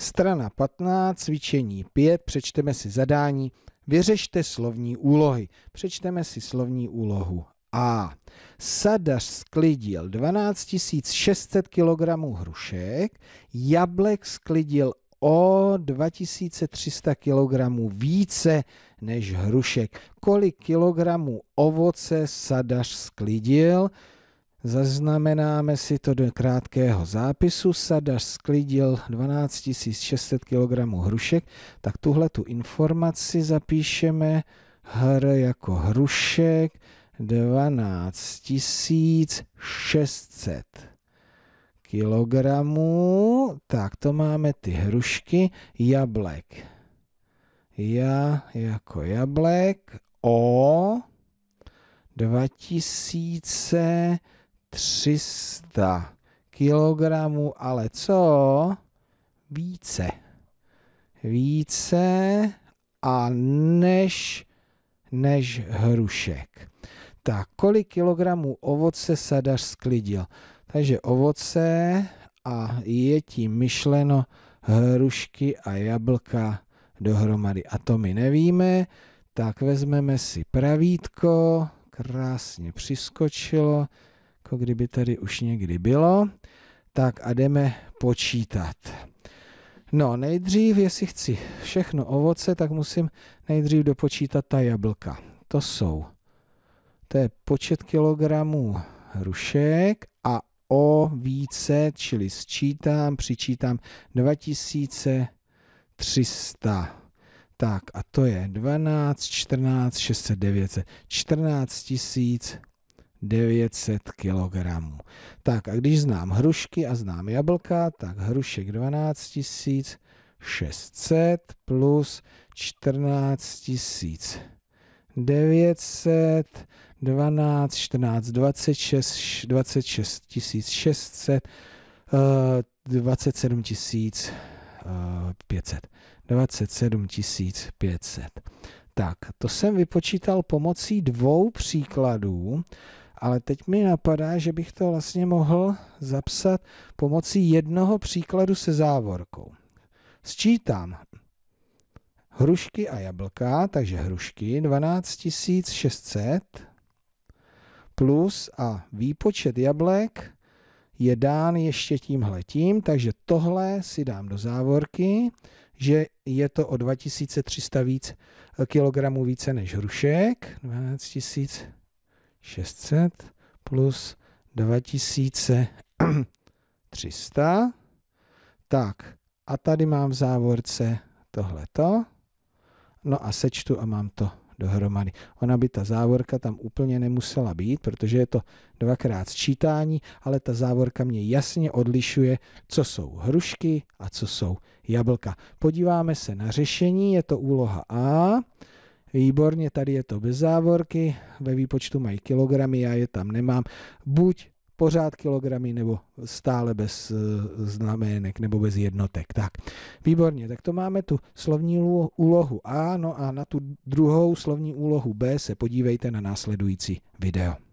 Strana 15, cvičení 5, přečteme si zadání, vyřešte slovní úlohy. Přečteme si slovní úlohu A. Sadař sklidil 12 600 kg hrušek, jablek sklidil o 2300 kg více než hrušek. Kolik kilogramů ovoce sadař sklidil? Zaznamenáme si to do krátkého zápisu. Sadař sklidil 12 600 kg hrušek, tak tuhle tu informaci zapíšeme hr jako hrušek 12 600 kg, Tak to máme ty hrušky. Jablek. Já jako jablek. O 2000 300 kg, ale co? Více. Více a než, než hrušek. Tak, kolik kilogramů ovoce sadař sklidil? Takže ovoce a je tím myšleno hrušky a jablka dohromady. A to my nevíme, tak vezmeme si pravítko, krásně přiskočilo, jako kdyby tady už někdy bylo. Tak a jdeme počítat. No, nejdřív, jestli chci všechno ovoce, tak musím nejdřív dopočítat ta jablka. To jsou, to je počet kilogramů rušek a o více, čili sčítám, přičítám 2300. Tak a to je 12, 14, 600, 900, 14 000. 900 kg. Tak a když znám hrušky a znám jablka, tak hrušek 12 600 plus 14 900 12, 14, 26, 26 600, 27 500. 27 500. Tak, to jsem vypočítal pomocí dvou příkladů ale teď mi napadá, že bych to vlastně mohl zapsat pomocí jednoho příkladu se závorkou. Sčítám hrušky a jablka, takže hrušky 12 600 plus a výpočet jablek je dán ještě tím, takže tohle si dám do závorky, že je to o 2300 víc, eh, kilogramů více než hrušek, 12 000 600 plus 2300. Tak, a tady mám v závorce tohleto. No a sečtu a mám to dohromady. Ona by ta závorka tam úplně nemusela být, protože je to dvakrát sčítání, ale ta závorka mě jasně odlišuje, co jsou hrušky a co jsou jablka. Podíváme se na řešení, je to úloha A. Výborně, tady je to bez závorky, ve výpočtu mají kilogramy, já je tam nemám. Buď pořád kilogramy nebo stále bez eh, znamének nebo bez jednotek. Tak, výborně, tak to máme tu slovní úlohu A, no a na tu druhou slovní úlohu B se podívejte na následující video.